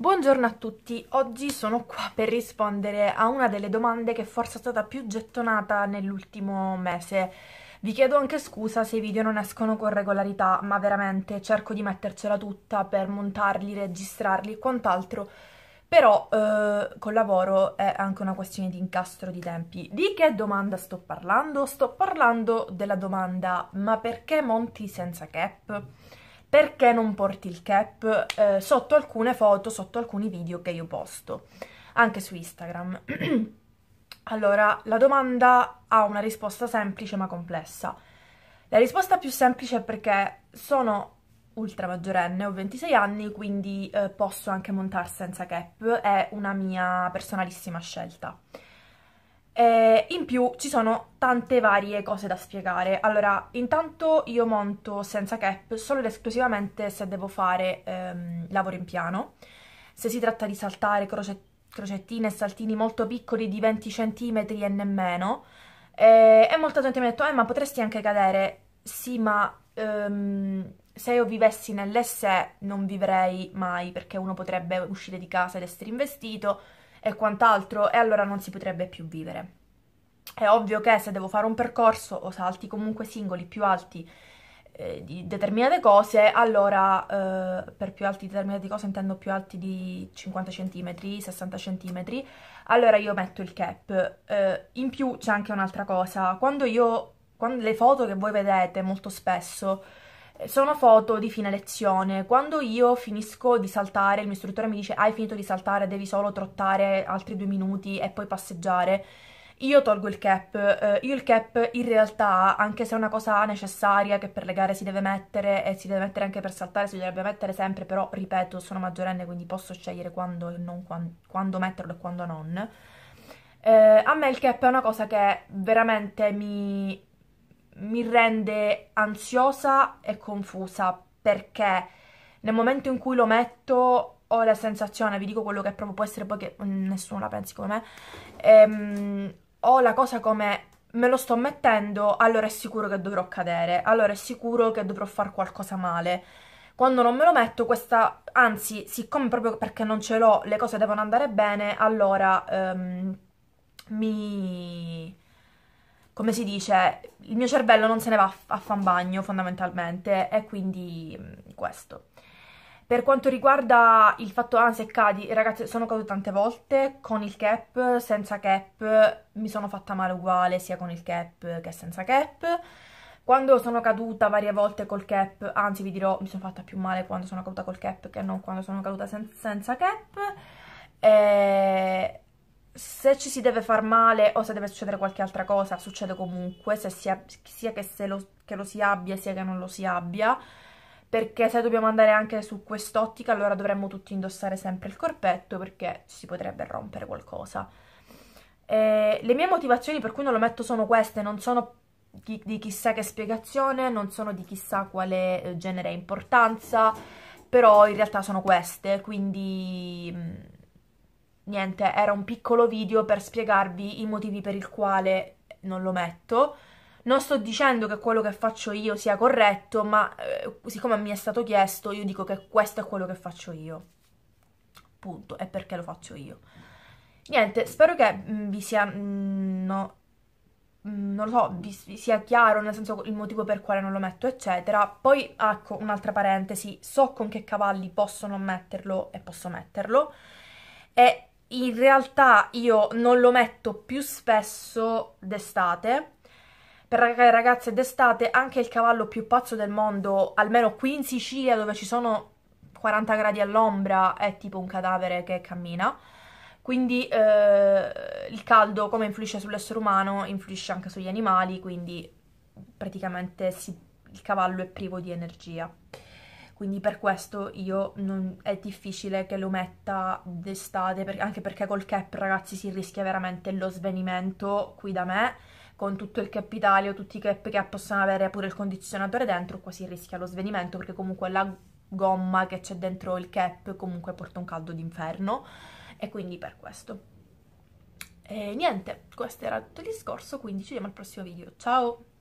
Buongiorno a tutti, oggi sono qua per rispondere a una delle domande che forse è stata più gettonata nell'ultimo mese. Vi chiedo anche scusa se i video non escono con regolarità, ma veramente cerco di mettercela tutta per montarli, registrarli e quant'altro, però eh, col lavoro è anche una questione di incastro di tempi. Di che domanda sto parlando? Sto parlando della domanda ma perché monti senza cap? perché non porti il cap eh, sotto alcune foto, sotto alcuni video che io posto, anche su Instagram. allora, la domanda ha una risposta semplice ma complessa. La risposta più semplice è perché sono ultra maggiorenne, ho 26 anni, quindi eh, posso anche montare senza cap, è una mia personalissima scelta. Eh, in più ci sono tante varie cose da spiegare. Allora, intanto io monto senza cap solo ed esclusivamente se devo fare ehm, lavoro in piano. Se si tratta di saltare croce crocettine e saltini molto piccoli di 20 cm e nemmeno. Eh, e molta gente mi ha detto, eh ma potresti anche cadere. Sì, ma ehm, se io vivessi nell'SE non vivrei mai perché uno potrebbe uscire di casa ed essere investito e quant'altro, e allora non si potrebbe più vivere. È ovvio che se devo fare un percorso o salti comunque singoli più alti eh, di determinate cose, allora eh, per più alti di determinate cose intendo più alti di 50 cm, 60 cm, allora io metto il cap. Eh, in più c'è anche un'altra cosa, quando io, quando le foto che voi vedete molto spesso sono foto di fine lezione. Quando io finisco di saltare, il mio istruttore mi dice hai finito di saltare, devi solo trottare altri due minuti e poi passeggiare. Io tolgo il cap, eh, io il cap in realtà, anche se è una cosa necessaria che per le gare si deve mettere e si deve mettere anche per saltare, si dovrebbe mettere sempre, però ripeto, sono maggiorenne quindi posso scegliere quando, non, quando, quando metterlo e quando non. Eh, a me il cap è una cosa che veramente mi mi rende ansiosa e confusa perché nel momento in cui lo metto ho la sensazione, vi dico quello che proprio può essere poi che nessuno la pensi come me, ehm, ho la cosa come me lo sto mettendo, allora è sicuro che dovrò cadere, allora è sicuro che dovrò fare qualcosa male. Quando non me lo metto questa, anzi, siccome proprio perché non ce l'ho le cose devono andare bene, allora ehm, mi come si dice, il mio cervello non se ne va a fan bagno fondamentalmente e quindi mm, questo. Per quanto riguarda il fatto ansia e cadi, ragazzi, sono caduta tante volte con il cap, senza cap, mi sono fatta male uguale sia con il cap che senza cap. Quando sono caduta varie volte col cap, anzi vi dirò, mi sono fatta più male quando sono caduta col cap che non quando sono caduta sen senza cap. E eh, se ci si deve far male o se deve succedere qualche altra cosa, succede comunque, sia, sia che, lo, che lo si abbia sia che non lo si abbia, perché se dobbiamo andare anche su quest'ottica allora dovremmo tutti indossare sempre il corpetto perché si potrebbe rompere qualcosa. E le mie motivazioni per cui non lo metto sono queste, non sono di, di chissà che spiegazione, non sono di chissà quale eh, genere e importanza, però in realtà sono queste, quindi mm, niente, era un piccolo video per spiegarvi i motivi per il quale non lo metto. Non sto dicendo che quello che faccio io sia corretto, ma eh, siccome mi è stato chiesto, io dico che questo è quello che faccio io. Punto, E perché lo faccio io. Niente, spero che mm, vi sia... Mm, no, mm, non lo so, vi, vi sia chiaro, nel senso il motivo per quale non lo metto, eccetera. Poi, ecco, un'altra parentesi, so con che cavalli posso non metterlo e posso metterlo. E in realtà io non lo metto più spesso d'estate. Per le ragazze d'estate anche il cavallo più pazzo del mondo, almeno qui in Sicilia dove ci sono 40 gradi all'ombra, è tipo un cadavere che cammina. Quindi eh, il caldo come influisce sull'essere umano influisce anche sugli animali, quindi praticamente si, il cavallo è privo di energia quindi per questo io non, è difficile che lo metta d'estate, per, anche perché col cap ragazzi si rischia veramente lo svenimento qui da me, con tutto il capitale o tutti i cap che possono avere pure il condizionatore dentro, qua si rischia lo svenimento perché comunque la gomma che c'è dentro il cap comunque porta un caldo d'inferno e quindi per questo. E niente, questo era tutto il discorso, quindi ci vediamo al prossimo video, ciao!